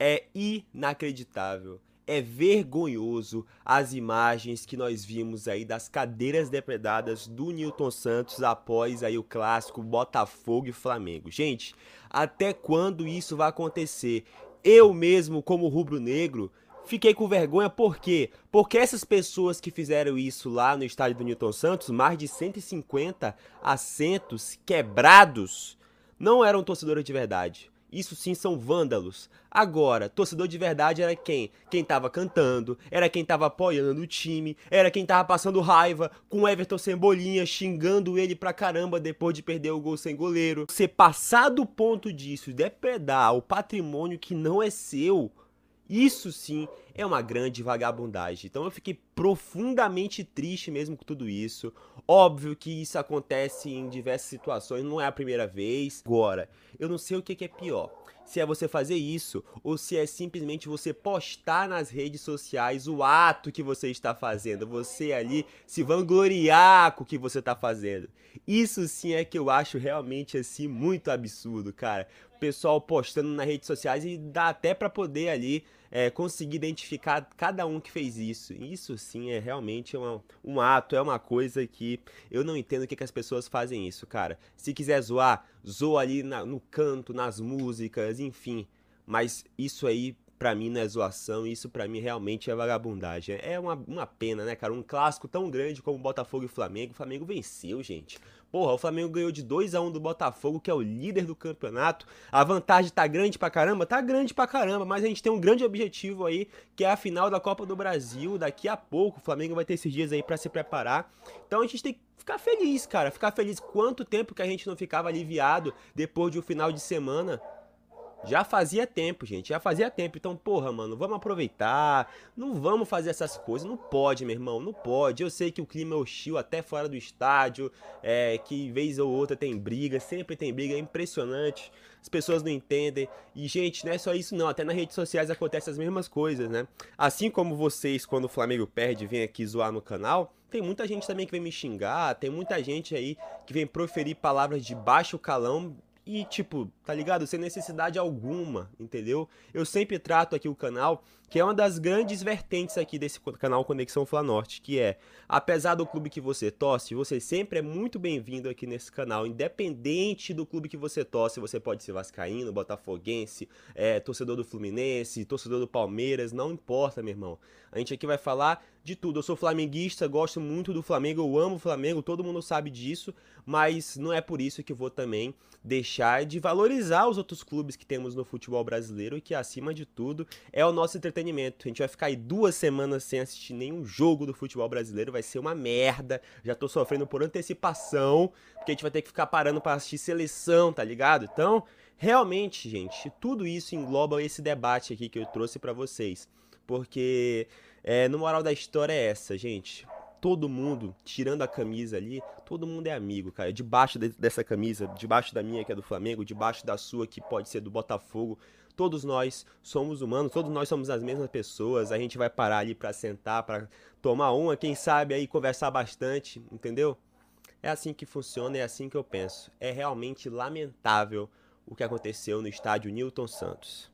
É inacreditável, é vergonhoso as imagens que nós vimos aí das cadeiras depredadas do Newton Santos após aí o clássico Botafogo e Flamengo. Gente, até quando isso vai acontecer? Eu mesmo, como rubro-negro, Fiquei com vergonha por quê? Porque essas pessoas que fizeram isso lá no estádio do Newton Santos, mais de 150 assentos quebrados, não eram torcedores de verdade. Isso sim são vândalos. Agora, torcedor de verdade era quem? Quem tava cantando, era quem tava apoiando o time, era quem tava passando raiva, com o Everton sem bolinha, xingando ele pra caramba depois de perder o gol sem goleiro. Ser passar do ponto disso, depredar o patrimônio que não é seu, isso sim é uma grande vagabundagem. Então eu fiquei profundamente triste mesmo com tudo isso. Óbvio que isso acontece em diversas situações, não é a primeira vez. Agora, eu não sei o que, é pior. Se é você fazer isso ou se é simplesmente você postar nas redes sociais o ato que você está fazendo, você ali se vangloriar com o que você está fazendo. Isso sim é que eu acho realmente assim muito absurdo, cara pessoal postando nas redes sociais e dá até para poder ali é, conseguir identificar cada um que fez isso. Isso sim é realmente uma, um ato, é uma coisa que eu não entendo que, que as pessoas fazem isso, cara. Se quiser zoar, zoa ali na, no canto, nas músicas, enfim. Mas isso aí para mim não é zoação, isso para mim realmente é vagabundagem. É uma, uma pena, né, cara? Um clássico tão grande como o Botafogo e o Flamengo. O Flamengo venceu, gente. Porra, o Flamengo ganhou de 2 a 1 do Botafogo, que é o líder do campeonato. A vantagem tá grande pra caramba? Tá grande pra caramba, mas a gente tem um grande objetivo aí, que é a final da Copa do Brasil. Daqui a pouco o Flamengo vai ter esses dias aí para se preparar. Então a gente tem que ficar feliz, cara. Ficar feliz quanto tempo que a gente não ficava aliviado depois de um final de semana já fazia tempo, gente. Já fazia tempo. Então, porra, mano, vamos aproveitar. Não vamos fazer essas coisas. Não pode, meu irmão. Não pode. Eu sei que o clima é hostil até fora do estádio. É, que vez ou outra tem briga. Sempre tem briga. É impressionante. As pessoas não entendem. E, gente, não é só isso, não. Até nas redes sociais acontecem as mesmas coisas, né? Assim como vocês, quando o Flamengo perde, vem aqui zoar no canal. Tem muita gente também que vem me xingar, tem muita gente aí que vem proferir palavras de baixo calão e, tipo, tá ligado? Sem necessidade alguma, entendeu? Eu sempre trato aqui o canal, que é uma das grandes vertentes aqui desse canal Conexão Fla Norte, que é, apesar do clube que você torce, você sempre é muito bem-vindo aqui nesse canal, independente do clube que você torce, você pode ser vascaíno, botafoguense, é, torcedor do Fluminense, torcedor do Palmeiras, não importa, meu irmão. A gente aqui vai falar de tudo. Eu sou flamenguista, gosto muito do Flamengo, eu amo o Flamengo, todo mundo sabe disso, mas não é por isso que vou também deixar de valorizar os outros clubes que temos no futebol brasileiro, que acima de tudo é o nosso entretenimento. A gente vai ficar aí duas semanas sem assistir nenhum jogo do futebol brasileiro, vai ser uma merda. Já tô sofrendo por antecipação, porque a gente vai ter que ficar parando para assistir seleção, tá ligado? Então, realmente, gente, tudo isso engloba esse debate aqui que eu trouxe para vocês. Porque é, no moral da história é essa, gente. Todo mundo, tirando a camisa ali, todo mundo é amigo, cara. Debaixo de, dessa camisa, debaixo da minha que é do Flamengo, debaixo da sua que pode ser do Botafogo, todos nós somos humanos, todos nós somos as mesmas pessoas. A gente vai parar ali para sentar, para tomar uma, quem sabe aí conversar bastante, entendeu? É assim que funciona, é assim que eu penso. É realmente lamentável o que aconteceu no estádio Newton Santos.